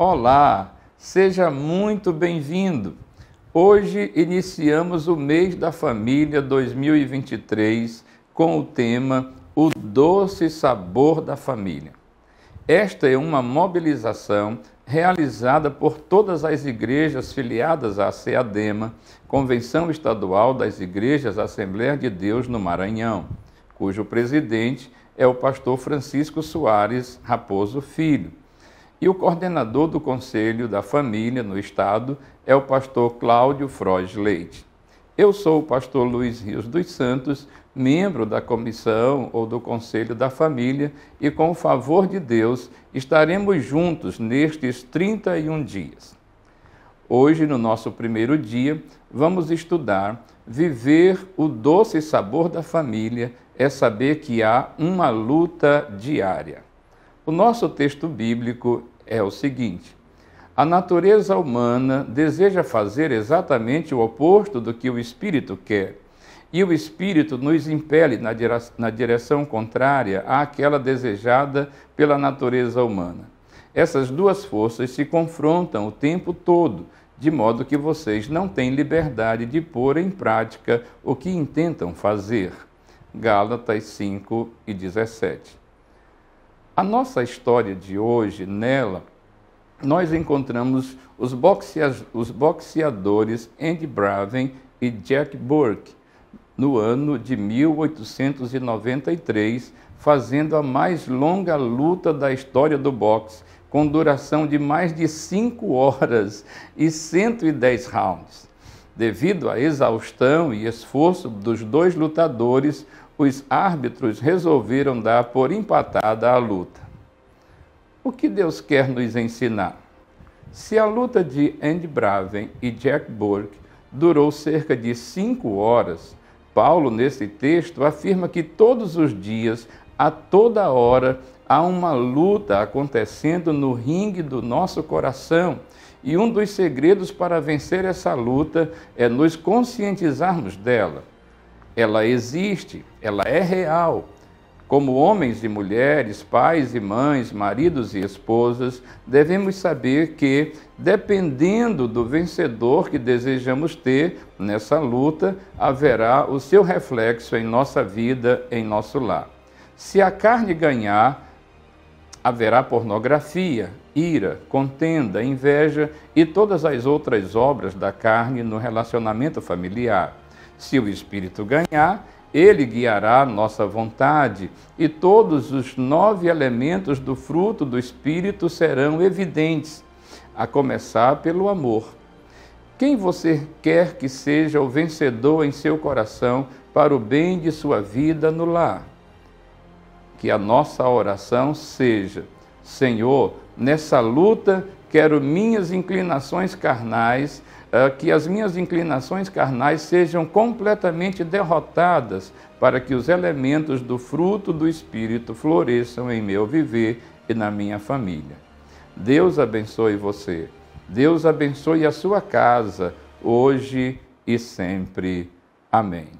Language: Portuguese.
Olá, seja muito bem-vindo. Hoje iniciamos o mês da família 2023 com o tema O Doce Sabor da Família. Esta é uma mobilização realizada por todas as igrejas filiadas à CEADEMA, Convenção Estadual das Igrejas Assembleia de Deus no Maranhão, cujo presidente é o pastor Francisco Soares Raposo Filho e o coordenador do Conselho da Família no Estado é o pastor Cláudio Frois Leite. Eu sou o pastor Luiz Rios dos Santos, membro da comissão ou do Conselho da Família, e com o favor de Deus estaremos juntos nestes 31 dias. Hoje, no nosso primeiro dia, vamos estudar Viver o doce sabor da família é saber que há uma luta diária. O nosso texto bíblico é o seguinte: a natureza humana deseja fazer exatamente o oposto do que o espírito quer, e o espírito nos impele na direção contrária àquela desejada pela natureza humana. Essas duas forças se confrontam o tempo todo, de modo que vocês não têm liberdade de pôr em prática o que intentam fazer. Gálatas 5 e 17. A nossa história de hoje, nela, nós encontramos os, boxeadores Andy Braven e Jack Burke no ano de 1893, fazendo a mais longa luta da história do boxe, com duração de mais de 5 horas e 110 rounds. Devido à exaustão e esforço dos dois lutadores, os árbitros resolveram dar por empatada a luta. O que Deus quer nos ensinar? Se a luta de Andy Braven e Jack Burke durou cerca de cinco horas, Paulo, nesse texto, afirma que todos os dias, a toda hora, há uma luta acontecendo no ringue do nosso coração. E um dos segredos para vencer essa luta é nos conscientizarmos dela ela existe, ela é real. Como homens e mulheres, pais e mães, maridos e esposas, devemos saber que, dependendo do vencedor que desejamos ter nessa luta, haverá o seu reflexo em nossa vida, em nosso lar. Se a carne ganhar, haverá pornografia, ira, contenda, inveja e todas as outras obras da carne no relacionamento familiar. Se o espírito ganhar, ele guiará nossa vontade, e todos os nove elementos do fruto do espírito serão evidentes, a começar pelo amor. Quem você quer que seja o vencedor em seu coração para o bem de sua vida no lar? Que a nossa oração seja Senhor, nessa luta quero minhas inclinações carnais, eh, que as minhas inclinações carnais sejam completamente derrotadas, para que os elementos do fruto do Espírito floresçam em meu viver e na minha família. Deus abençoe você. Deus abençoe a sua casa, hoje e sempre. Amém.